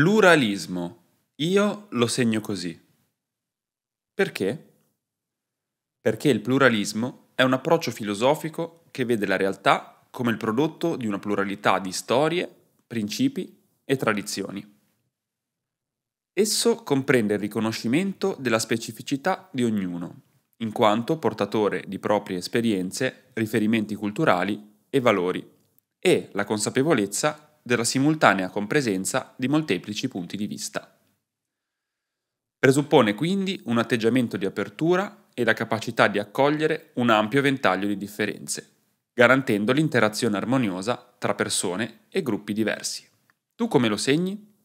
Pluralismo. Io lo segno così. Perché? Perché il pluralismo è un approccio filosofico che vede la realtà come il prodotto di una pluralità di storie, principi e tradizioni. Esso comprende il riconoscimento della specificità di ognuno, in quanto portatore di proprie esperienze, riferimenti culturali e valori, e la consapevolezza della simultanea compresenza di molteplici punti di vista. Presuppone quindi un atteggiamento di apertura e la capacità di accogliere un ampio ventaglio di differenze, garantendo l'interazione armoniosa tra persone e gruppi diversi. Tu come lo segni?